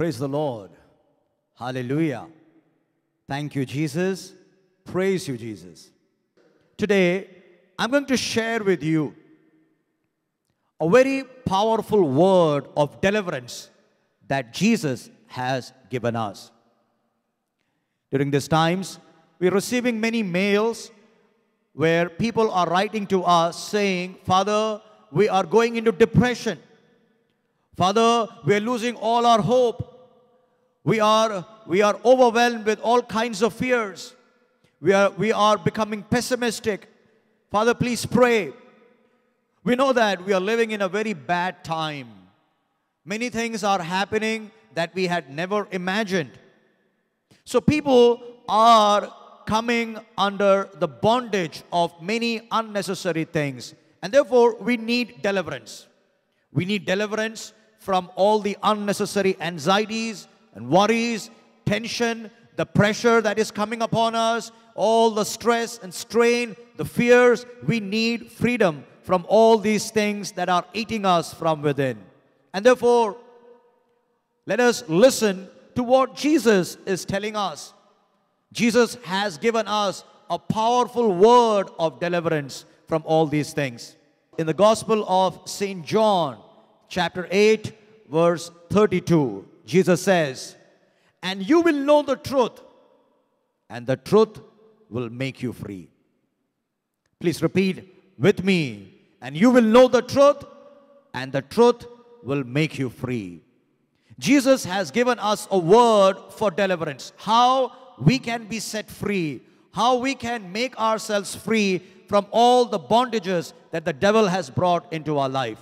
Praise the Lord. Hallelujah. Thank you, Jesus. Praise you, Jesus. Today, I'm going to share with you a very powerful word of deliverance that Jesus has given us. During these times, we're receiving many mails where people are writing to us saying, Father, we are going into depression. Father, we are losing all our hope. We are, we are overwhelmed with all kinds of fears. We are, we are becoming pessimistic. Father, please pray. We know that we are living in a very bad time. Many things are happening that we had never imagined. So people are coming under the bondage of many unnecessary things. And therefore, we need deliverance. We need deliverance from all the unnecessary anxieties, and worries, tension, the pressure that is coming upon us, all the stress and strain, the fears, we need freedom from all these things that are eating us from within. And therefore, let us listen to what Jesus is telling us. Jesus has given us a powerful word of deliverance from all these things. In the Gospel of St. John, chapter 8, verse 32, Jesus says, and you will know the truth, and the truth will make you free. Please repeat with me, and you will know the truth, and the truth will make you free. Jesus has given us a word for deliverance. How we can be set free. How we can make ourselves free from all the bondages that the devil has brought into our life.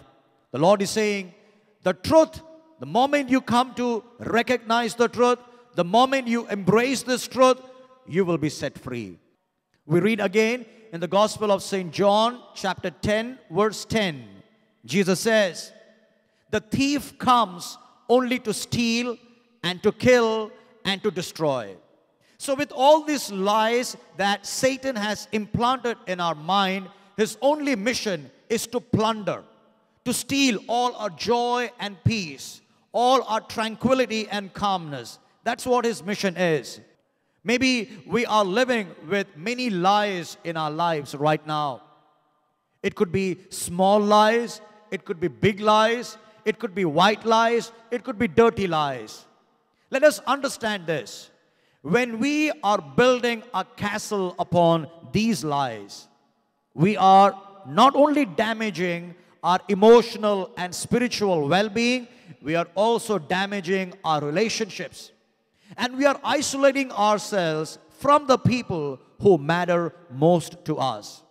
The Lord is saying, the truth the moment you come to recognize the truth, the moment you embrace this truth, you will be set free. We read again in the Gospel of St. John, chapter 10, verse 10. Jesus says, The thief comes only to steal and to kill and to destroy. So, with all these lies that Satan has implanted in our mind, his only mission is to plunder, to steal all our joy and peace, all our tranquility and calmness. That's what his mission is. Maybe we are living with many lies in our lives right now. It could be small lies, it could be big lies, it could be white lies, it could be dirty lies. Let us understand this. When we are building a castle upon these lies, we are not only damaging our emotional and spiritual well being, we are also damaging our relationships. And we are isolating ourselves from the people who matter most to us.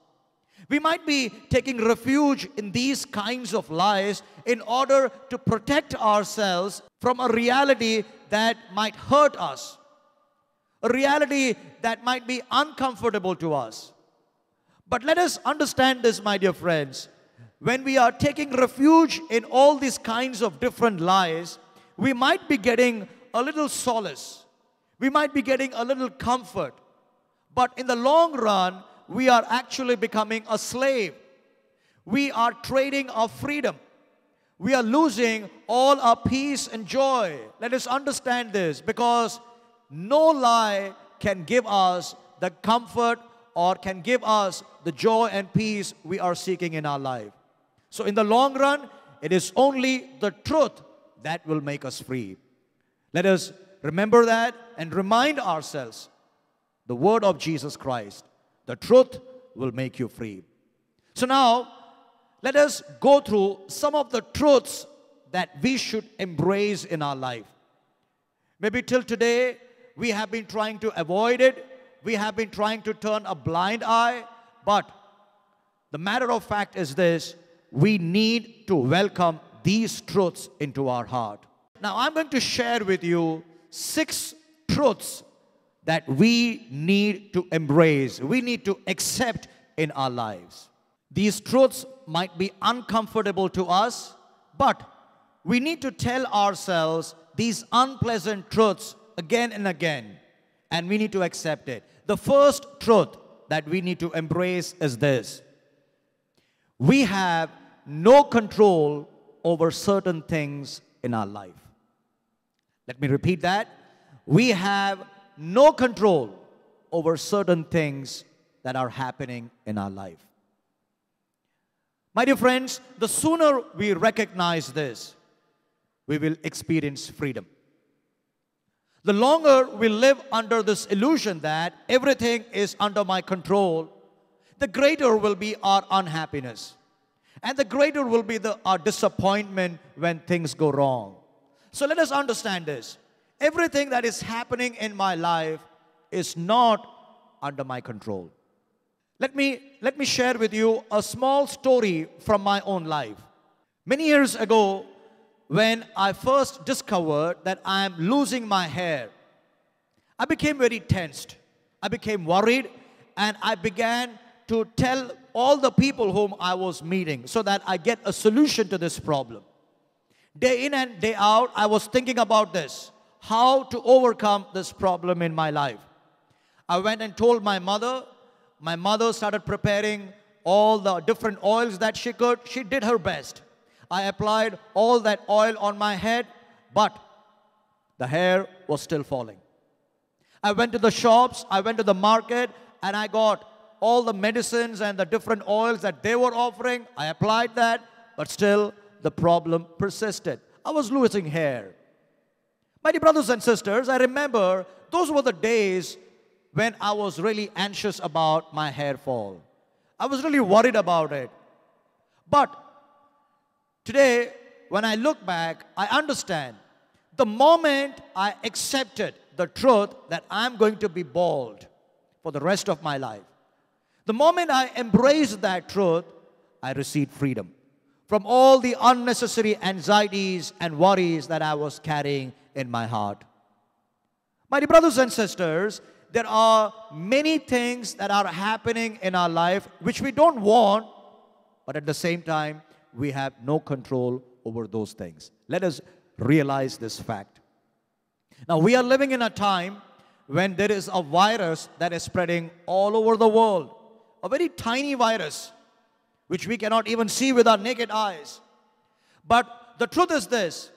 We might be taking refuge in these kinds of lies in order to protect ourselves from a reality that might hurt us, a reality that might be uncomfortable to us. But let us understand this, my dear friends when we are taking refuge in all these kinds of different lies, we might be getting a little solace. We might be getting a little comfort. But in the long run, we are actually becoming a slave. We are trading our freedom. We are losing all our peace and joy. Let us understand this because no lie can give us the comfort or can give us the joy and peace we are seeking in our life. So, in the long run, it is only the truth that will make us free. Let us remember that and remind ourselves the word of Jesus Christ, the truth will make you free. So, now let us go through some of the truths that we should embrace in our life. Maybe till today, we have been trying to avoid it, we have been trying to turn a blind eye, but the matter of fact is this we need to welcome these truths into our heart. Now, I'm going to share with you six truths that we need to embrace, we need to accept in our lives. These truths might be uncomfortable to us, but we need to tell ourselves these unpleasant truths again and again, and we need to accept it. The first truth that we need to embrace is this we have no control over certain things in our life. Let me repeat that. We have no control over certain things that are happening in our life. My dear friends, the sooner we recognize this, we will experience freedom. The longer we live under this illusion that everything is under my control, the greater will be our unhappiness. And the greater will be the, our disappointment when things go wrong. So let us understand this. Everything that is happening in my life is not under my control. Let me, let me share with you a small story from my own life. Many years ago, when I first discovered that I am losing my hair, I became very tensed. I became worried and I began to tell all the people whom I was meeting so that I get a solution to this problem. Day in and day out, I was thinking about this how to overcome this problem in my life. I went and told my mother. My mother started preparing all the different oils that she could. She did her best. I applied all that oil on my head, but the hair was still falling. I went to the shops, I went to the market, and I got all the medicines and the different oils that they were offering. I applied that, but still the problem persisted. I was losing hair. My dear brothers and sisters, I remember those were the days when I was really anxious about my hair fall. I was really worried about it. But today, when I look back, I understand the moment I accepted the truth that I'm going to be bald for the rest of my life, the moment I embraced that truth, I received freedom from all the unnecessary anxieties and worries that I was carrying in my heart. My dear brothers and sisters, there are many things that are happening in our life which we don't want, but at the same time, we have no control over those things. Let us realize this fact. Now, we are living in a time when there is a virus that is spreading all over the world a very tiny virus, which we cannot even see with our naked eyes. But the truth is this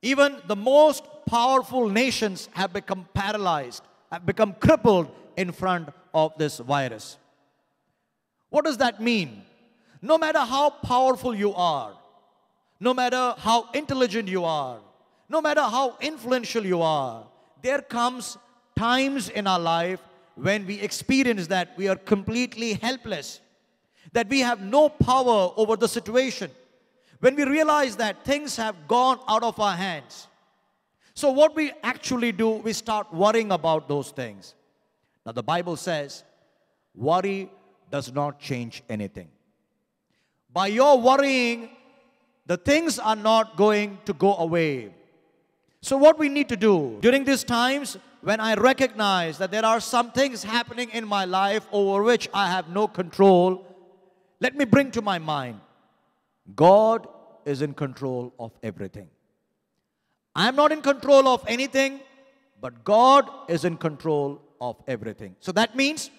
even the most powerful nations have become paralyzed, have become crippled in front of this virus. What does that mean? No matter how powerful you are, no matter how intelligent you are, no matter how influential you are, there comes times in our life when we experience that, we are completely helpless, that we have no power over the situation. When we realize that things have gone out of our hands. So, what we actually do, we start worrying about those things. Now, the Bible says, worry does not change anything. By your worrying, the things are not going to go away. So, what we need to do during these times when I recognize that there are some things happening in my life over which I have no control, let me bring to my mind God is in control of everything. I am not in control of anything, but God is in control of everything. So that means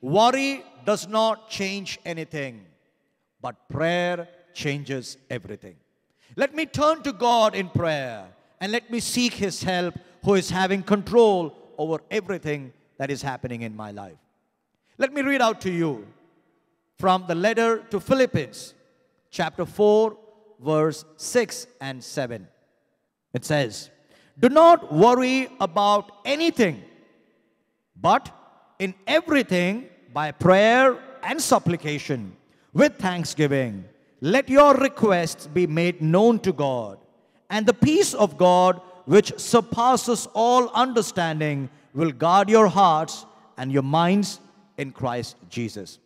worry does not change anything, but prayer changes everything. Let me turn to God in prayer and let me seek His help who is having control over everything that is happening in my life. Let me read out to you from the letter to Philippians, chapter 4, verse 6 and 7. It says, Do not worry about anything, but in everything by prayer and supplication with thanksgiving, let your requests be made known to God and the peace of God, which surpasses all understanding, will guard your hearts and your minds in Christ Jesus.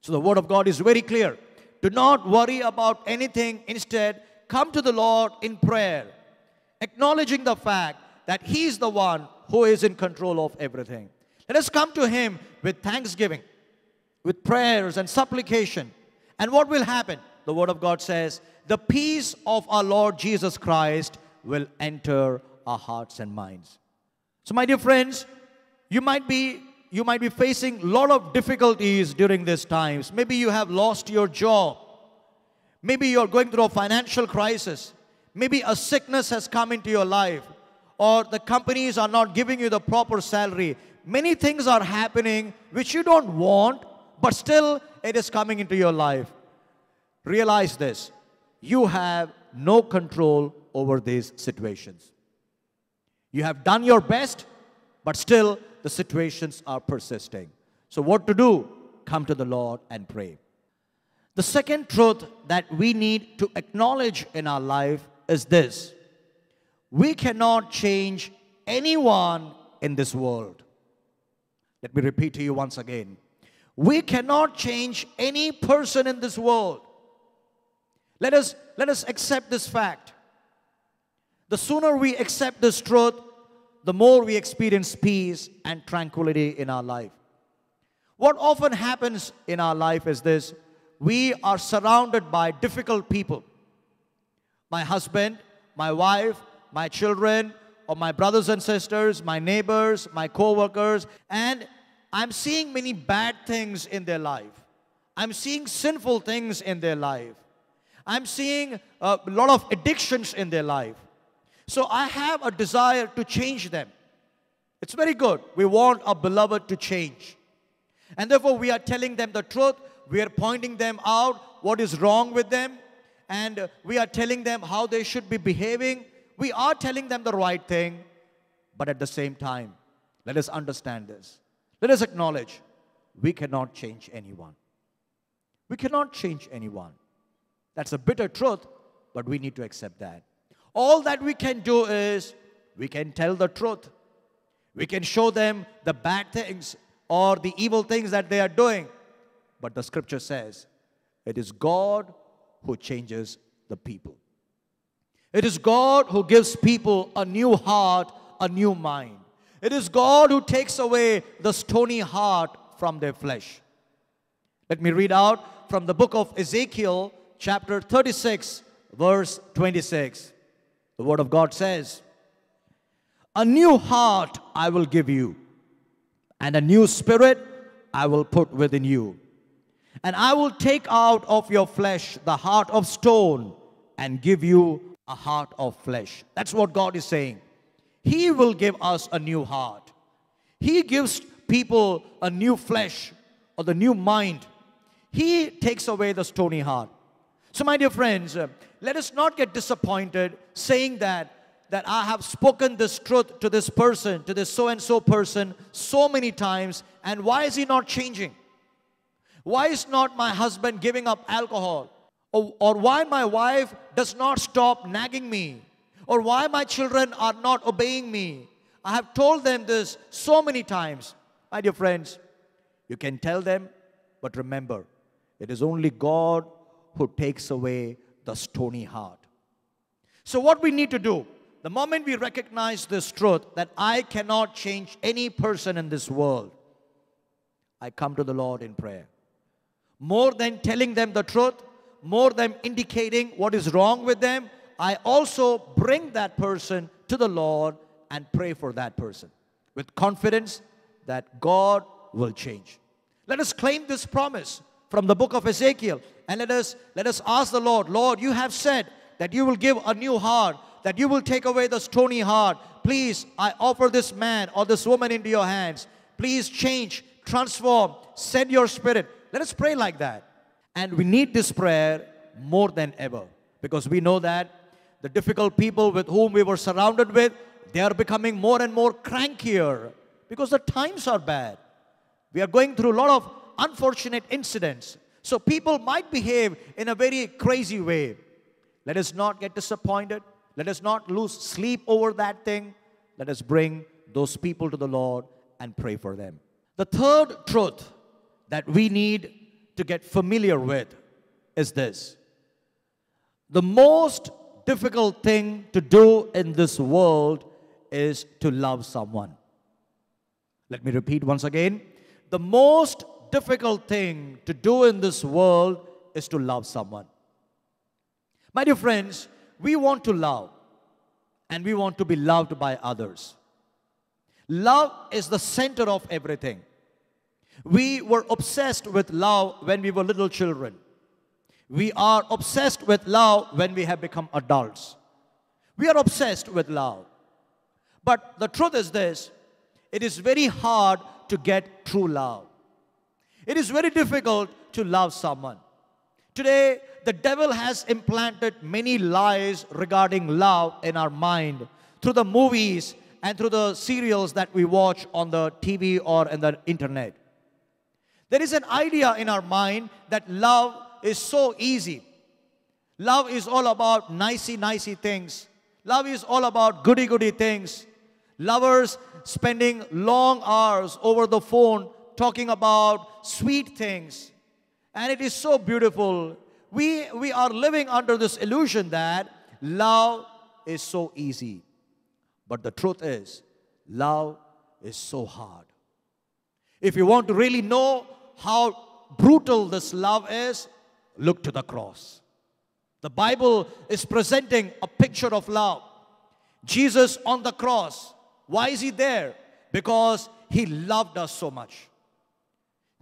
So the word of God is very clear. Do not worry about anything. Instead, come to the Lord in prayer, acknowledging the fact that He is the one who is in control of everything. Let us come to Him with thanksgiving, with prayers and supplication. And what will happen? the Word of God says, the peace of our Lord Jesus Christ will enter our hearts and minds. So, my dear friends, you might be you might be facing a lot of difficulties during these times. Maybe you have lost your job. Maybe you're going through a financial crisis. Maybe a sickness has come into your life. Or the companies are not giving you the proper salary. Many things are happening which you don't want, but still it is coming into your life realize this you have no control over these situations. You have done your best, but still the situations are persisting. So, what to do? Come to the Lord and pray. The second truth that we need to acknowledge in our life is this we cannot change anyone in this world. Let me repeat to you once again. We cannot change any person in this world. Let us, let us accept this fact. The sooner we accept this truth, the more we experience peace and tranquility in our life. What often happens in our life is this we are surrounded by difficult people. My husband, my wife, my children, or my brothers and sisters, my neighbors, my co workers, and I'm seeing many bad things in their life. I'm seeing sinful things in their life. I'm seeing a lot of addictions in their life. So I have a desire to change them. It's very good. We want our beloved to change. And therefore, we are telling them the truth. We are pointing them out what is wrong with them. And we are telling them how they should be behaving. We are telling them the right thing. But at the same time, let us understand this. Let us acknowledge we cannot change anyone. We cannot change anyone. That's a bitter truth, but we need to accept that. All that we can do is we can tell the truth. We can show them the bad things or the evil things that they are doing. But the scripture says it is God who changes the people. It is God who gives people a new heart, a new mind. It is God who takes away the stony heart from their flesh. Let me read out from the book of Ezekiel, chapter 36, verse 26. The Word of God says, A new heart I will give you, and a new spirit I will put within you. And I will take out of your flesh the heart of stone and give you a heart of flesh. That's what God is saying. He will give us a new heart. He gives people a new flesh or the new mind. He takes away the stony heart. So, my dear friends, uh, let us not get disappointed saying that that I have spoken this truth to this person, to this so and so person, so many times, and why is he not changing? Why is not my husband giving up alcohol? Or, or why my wife does not stop nagging me? Or why my children are not obeying me? I have told them this so many times. My dear friends, you can tell them, but remember, it is only God who takes away the stony heart. So, what we need to do, the moment we recognize this truth that I cannot change any person in this world, I come to the Lord in prayer. More than telling them the truth, more than indicating what is wrong with them, I also bring that person to the Lord and pray for that person with confidence that God will change. Let us claim this promise from the book of Ezekiel. And let us, let us ask the Lord, Lord, you have said that you will give a new heart, that you will take away the stony heart. Please, I offer this man or this woman into your hands. Please change, transform, send your spirit. Let us pray like that. And we need this prayer more than ever because we know that the difficult people with whom we were surrounded with, they are becoming more and more crankier because the times are bad. We are going through a lot of unfortunate incidents. So people might behave in a very crazy way. Let us not get disappointed. Let us not lose sleep over that thing. Let us bring those people to the Lord and pray for them. The third truth that we need to get familiar with is this the most difficult thing to do in this world is to love someone. Let me repeat once again. The most difficult thing to do in this world is to love someone. My dear friends, we want to love and we want to be loved by others. Love is the center of everything. We were obsessed with love when we were little children. We are obsessed with love when we have become adults. We are obsessed with love. But the truth is this it is very hard to get true love. It is very difficult to love someone. Today, the devil has implanted many lies regarding love in our mind through the movies and through the serials that we watch on the TV or in the internet. There is an idea in our mind that love is so easy. Love is all about nicey, nicey things. Love is all about goody, goody things. Lovers spending long hours over the phone talking about sweet things. And it is so beautiful. We, we are living under this illusion that love is so easy. But the truth is, love is so hard. If you want to really know how brutal this love is, look to the cross. The Bible is presenting a picture of love. Jesus on the cross. Why is he there? Because he loved us so much.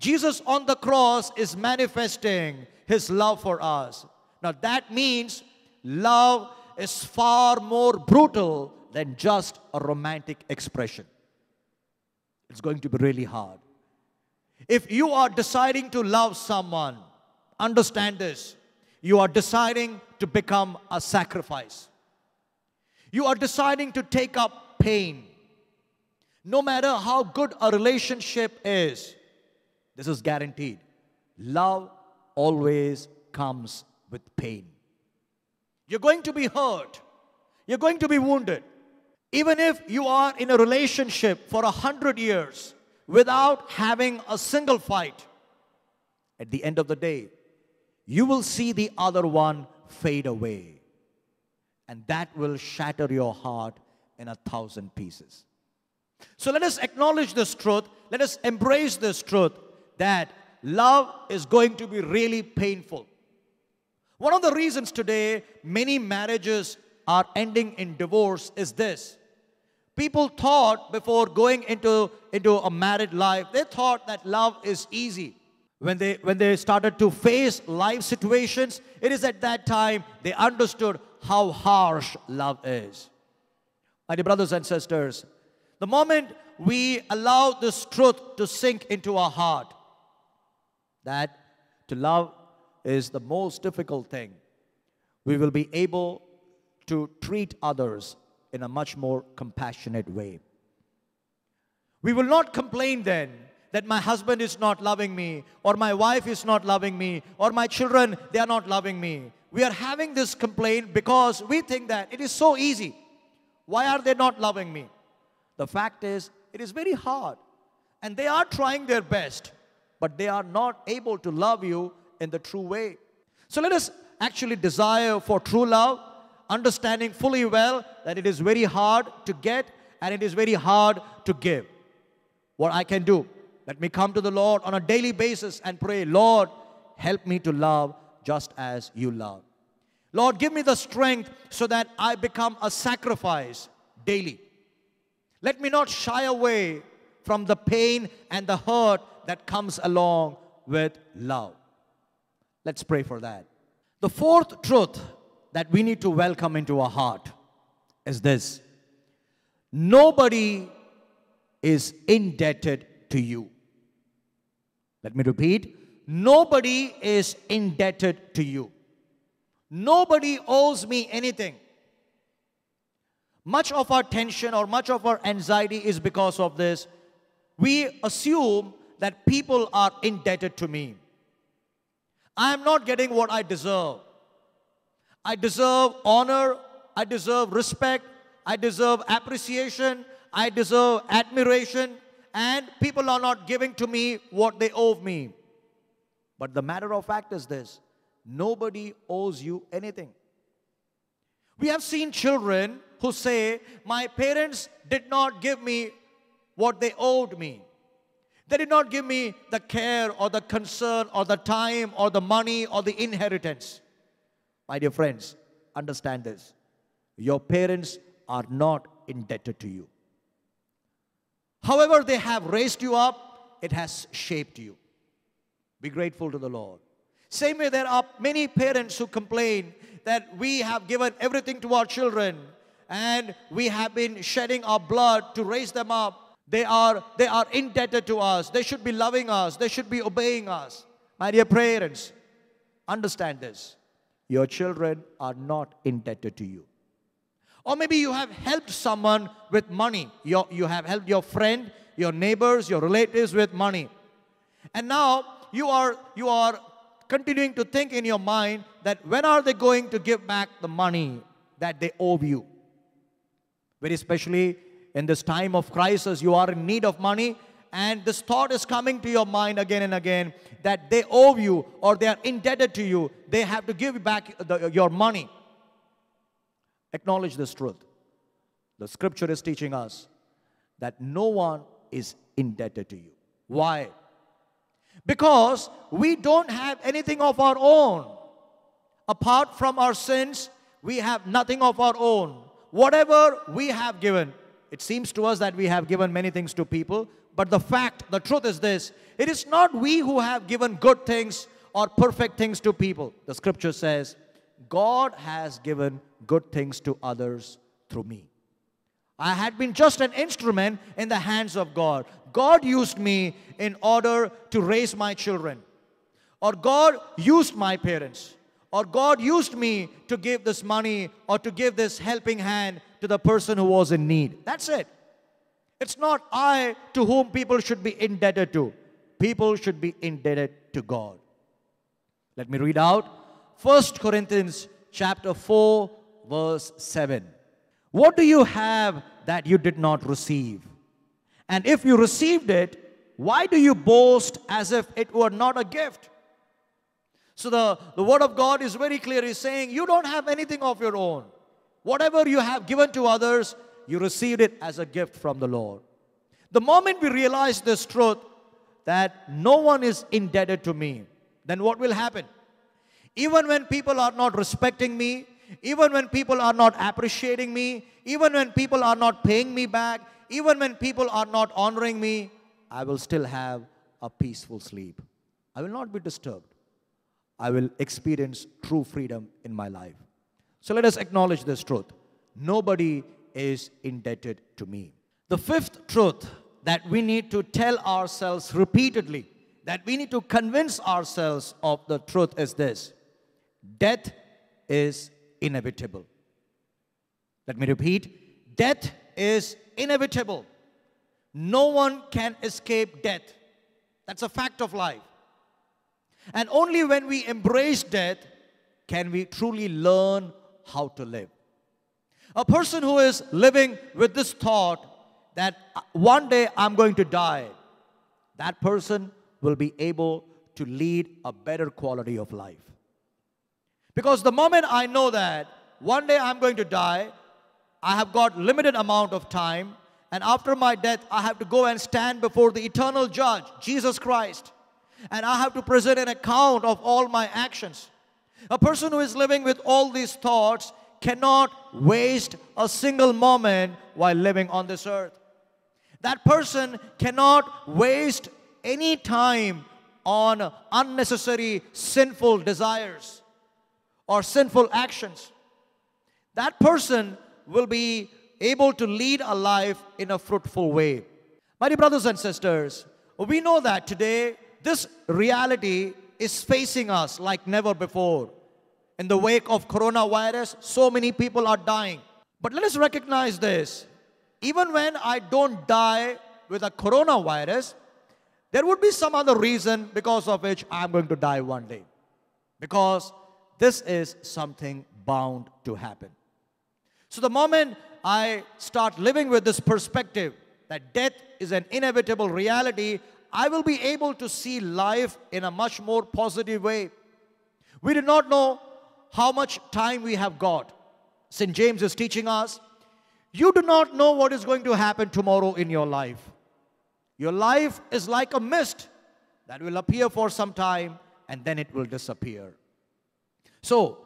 Jesus on the cross is manifesting his love for us. Now that means love is far more brutal than just a romantic expression. It's going to be really hard. If you are deciding to love someone, understand this. You are deciding to become a sacrifice. You are deciding to take up pain. No matter how good a relationship is, this is guaranteed. Love always comes with pain. You're going to be hurt. You're going to be wounded. Even if you are in a relationship for a hundred years without having a single fight, at the end of the day, you will see the other one fade away. And that will shatter your heart in a thousand pieces. So let us acknowledge this truth. Let us embrace this truth that love is going to be really painful. One of the reasons today many marriages are ending in divorce is this. People thought before going into, into a married life, they thought that love is easy. When they, when they started to face life situations, it is at that time they understood how harsh love is. My dear brothers and sisters, the moment we allow this truth to sink into our heart, that to love is the most difficult thing. We will be able to treat others in a much more compassionate way. We will not complain then that my husband is not loving me, or my wife is not loving me, or my children, they are not loving me. We are having this complaint because we think that it is so easy. Why are they not loving me? The fact is, it is very hard, and they are trying their best but they are not able to love you in the true way. So let us actually desire for true love, understanding fully well that it is very hard to get and it is very hard to give. What I can do, let me come to the Lord on a daily basis and pray, Lord, help me to love just as you love. Lord, give me the strength so that I become a sacrifice daily. Let me not shy away from the pain and the hurt that comes along with love. Let's pray for that. The fourth truth that we need to welcome into our heart is this nobody is indebted to you. Let me repeat nobody is indebted to you. Nobody owes me anything. Much of our tension or much of our anxiety is because of this we assume that people are indebted to me. I am not getting what I deserve. I deserve honor, I deserve respect, I deserve appreciation, I deserve admiration, and people are not giving to me what they owe me. But the matter of fact is this nobody owes you anything. We have seen children who say, My parents did not give me what they owed me. They did not give me the care or the concern or the time or the money or the inheritance. My dear friends, understand this. Your parents are not indebted to you. However, they have raised you up, it has shaped you. Be grateful to the Lord. Same way, there are many parents who complain that we have given everything to our children and we have been shedding our blood to raise them up they are, they are indebted to us. They should be loving us. They should be obeying us. My dear parents, understand this. Your children are not indebted to you. Or maybe you have helped someone with money. you you have helped your friend, your neighbors, your relatives with money. And now you are, you are continuing to think in your mind that when are they going to give back the money that they owe you? Very especially in this time of crisis, you are in need of money, and this thought is coming to your mind again and again that they owe you or they are indebted to you, they have to give back the, your money. Acknowledge this truth. The scripture is teaching us that no one is indebted to you. Why? Because we don't have anything of our own. Apart from our sins, we have nothing of our own. Whatever we have given, it seems to us that we have given many things to people, but the fact, the truth is this it is not we who have given good things or perfect things to people. The scripture says, God has given good things to others through me. I had been just an instrument in the hands of God. God used me in order to raise my children, or God used my parents, or God used me to give this money or to give this helping hand to the person who was in need. That's it. It's not I to whom people should be indebted to. People should be indebted to God. Let me read out 1 Corinthians chapter 4 verse 7. What do you have that you did not receive? And if you received it, why do you boast as if it were not a gift? So the, the word of God is very clear. He's saying you don't have anything of your own. Whatever you have given to others, you received it as a gift from the Lord. The moment we realize this truth that no one is indebted to me, then what will happen? Even when people are not respecting me, even when people are not appreciating me, even when people are not paying me back, even when people are not honoring me, I will still have a peaceful sleep. I will not be disturbed. I will experience true freedom in my life. So let us acknowledge this truth. Nobody is indebted to me. The fifth truth that we need to tell ourselves repeatedly, that we need to convince ourselves of the truth is this death is inevitable. Let me repeat death is inevitable. No one can escape death. That's a fact of life. And only when we embrace death can we truly learn how to live. A person who is living with this thought that uh, one day I'm going to die, that person will be able to lead a better quality of life. Because the moment I know that one day I'm going to die, I have got limited amount of time, and after my death, I have to go and stand before the eternal judge, Jesus Christ, and I have to present an account of all my actions. A person who is living with all these thoughts cannot waste a single moment while living on this earth. That person cannot waste any time on unnecessary sinful desires or sinful actions. That person will be able to lead a life in a fruitful way. My dear brothers and sisters, we know that today this reality is facing us like never before. In the wake of coronavirus, so many people are dying. But let us recognize this. Even when I don't die with a coronavirus, there would be some other reason because of which I'm going to die one day. Because this is something bound to happen. So the moment I start living with this perspective that death is an inevitable reality, I will be able to see life in a much more positive way. We do not know how much time we have got. St. James is teaching us you do not know what is going to happen tomorrow in your life. Your life is like a mist that will appear for some time and then it will disappear. So,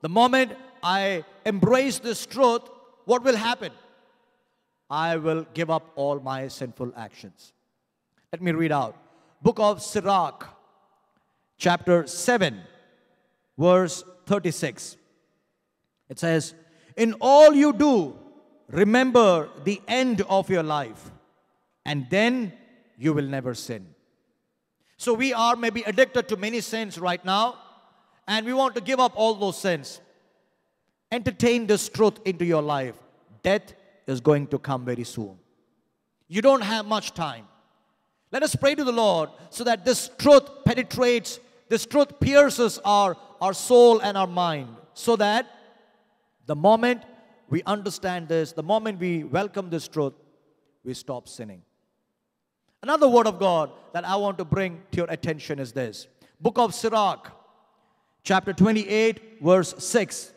the moment I embrace this truth, what will happen? I will give up all my sinful actions. Let me read out. Book of Sirach, chapter 7, verse 36. It says, In all you do, remember the end of your life, and then you will never sin. So we are maybe addicted to many sins right now, and we want to give up all those sins. Entertain this truth into your life. Death is going to come very soon. You don't have much time. Let us pray to the Lord so that this truth penetrates, this truth pierces our, our soul and our mind. So that the moment we understand this, the moment we welcome this truth, we stop sinning. Another word of God that I want to bring to your attention is this Book of Sirach, chapter 28, verse 6.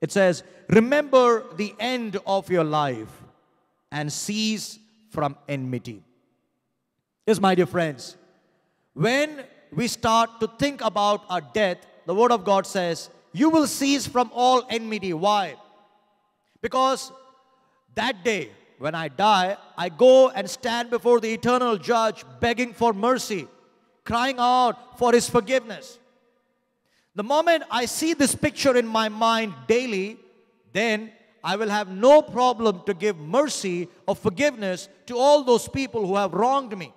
It says, Remember the end of your life and cease from enmity. Yes, my dear friends, when we start to think about our death, the Word of God says, you will cease from all enmity. Why? Because that day, when I die, I go and stand before the eternal judge begging for mercy, crying out for his forgiveness. The moment I see this picture in my mind daily, then I will have no problem to give mercy or forgiveness to all those people who have wronged me.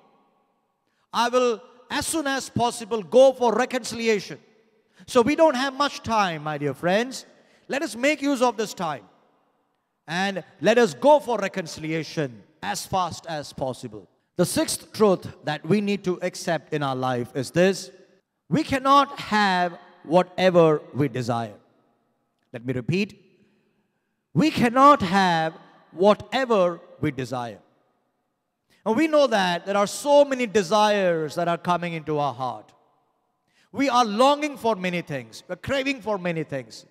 I will, as soon as possible, go for reconciliation. So we don't have much time, my dear friends. Let us make use of this time and let us go for reconciliation as fast as possible. The sixth truth that we need to accept in our life is this we cannot have whatever we desire. Let me repeat we cannot have whatever we desire. And we know that there are so many desires that are coming into our heart. We are longing for many things, we're craving for many things.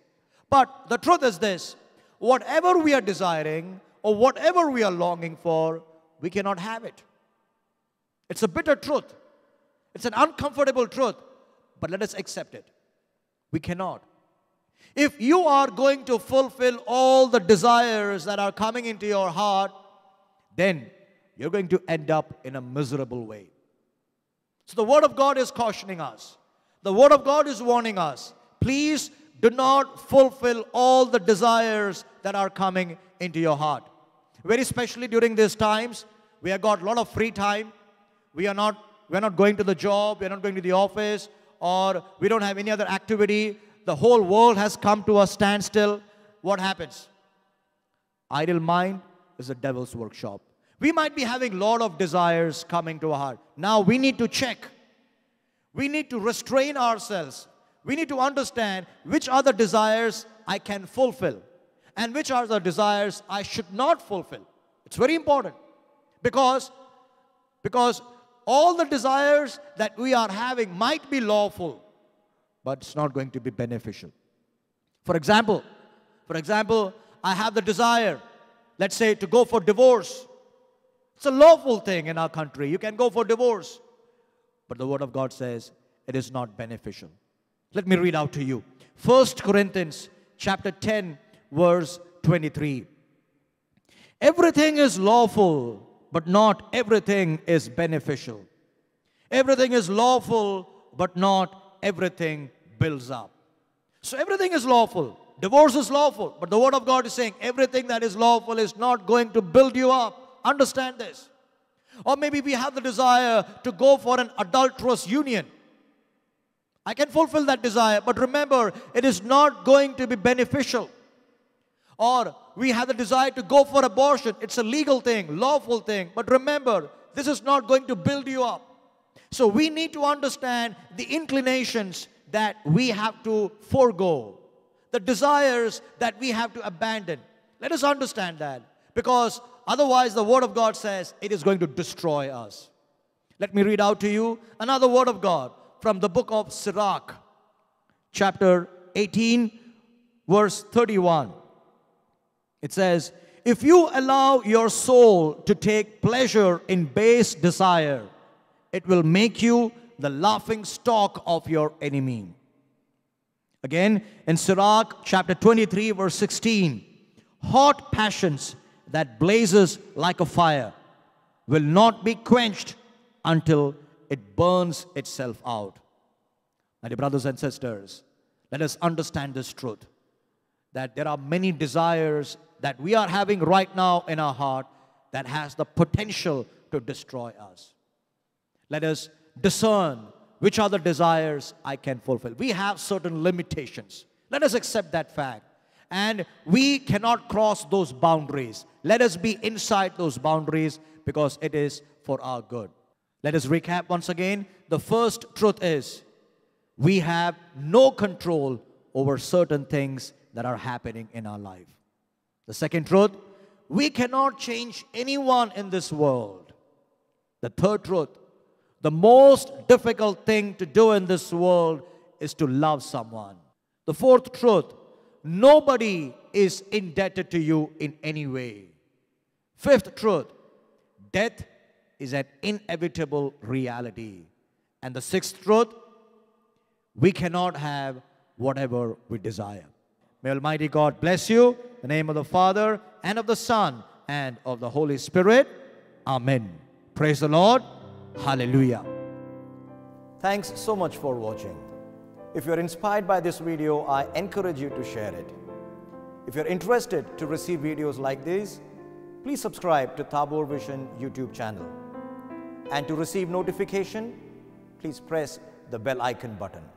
But the truth is this whatever we are desiring or whatever we are longing for, we cannot have it. It's a bitter truth, it's an uncomfortable truth, but let us accept it. We cannot. If you are going to fulfill all the desires that are coming into your heart, then you're going to end up in a miserable way. So the Word of God is cautioning us. The Word of God is warning us. Please do not fulfill all the desires that are coming into your heart. Very especially during these times, we have got a lot of free time. We are not, we're not going to the job, we're not going to the office, or we don't have any other activity. The whole world has come to a standstill. What happens? Idle mind is a devil's workshop. We might be having lot of desires coming to our heart. Now we need to check. We need to restrain ourselves. We need to understand which are the desires I can fulfill and which are the desires I should not fulfill. It's very important because, because all the desires that we are having might be lawful, but it's not going to be beneficial. For example, for example, I have the desire, let's say, to go for divorce. It's a lawful thing in our country. You can go for divorce. But the Word of God says it is not beneficial. Let me read out to you. 1 Corinthians chapter 10, verse 23. Everything is lawful, but not everything is beneficial. Everything is lawful, but not everything builds up. So everything is lawful. Divorce is lawful, but the Word of God is saying everything that is lawful is not going to build you up. Understand this. Or maybe we have the desire to go for an adulterous union. I can fulfill that desire, but remember, it is not going to be beneficial. Or we have the desire to go for abortion. It's a legal thing, lawful thing, but remember, this is not going to build you up. So we need to understand the inclinations that we have to forego, the desires that we have to abandon. Let us understand that because Otherwise, the word of God says it is going to destroy us. Let me read out to you another word of God from the book of Sirach, chapter 18, verse 31. It says, If you allow your soul to take pleasure in base desire, it will make you the laughing stock of your enemy. Again, in Sirach chapter 23, verse 16, hot passions that blazes like a fire will not be quenched until it burns itself out. My dear brothers and sisters, let us understand this truth that there are many desires that we are having right now in our heart that has the potential to destroy us. Let us discern which are the desires I can fulfill. We have certain limitations. Let us accept that fact and we cannot cross those boundaries. Let us be inside those boundaries because it is for our good. Let us recap once again. The first truth is we have no control over certain things that are happening in our life. The second truth, we cannot change anyone in this world. The third truth, the most difficult thing to do in this world is to love someone. The fourth truth, Nobody is indebted to you in any way. Fifth truth death is an inevitable reality. And the sixth truth we cannot have whatever we desire. May Almighty God bless you. In the name of the Father, and of the Son, and of the Holy Spirit. Amen. Praise the Lord. Hallelujah. Thanks so much for watching. If you're inspired by this video, I encourage you to share it. If you're interested to receive videos like these, please subscribe to Tabor Vision YouTube channel. And to receive notification, please press the bell icon button.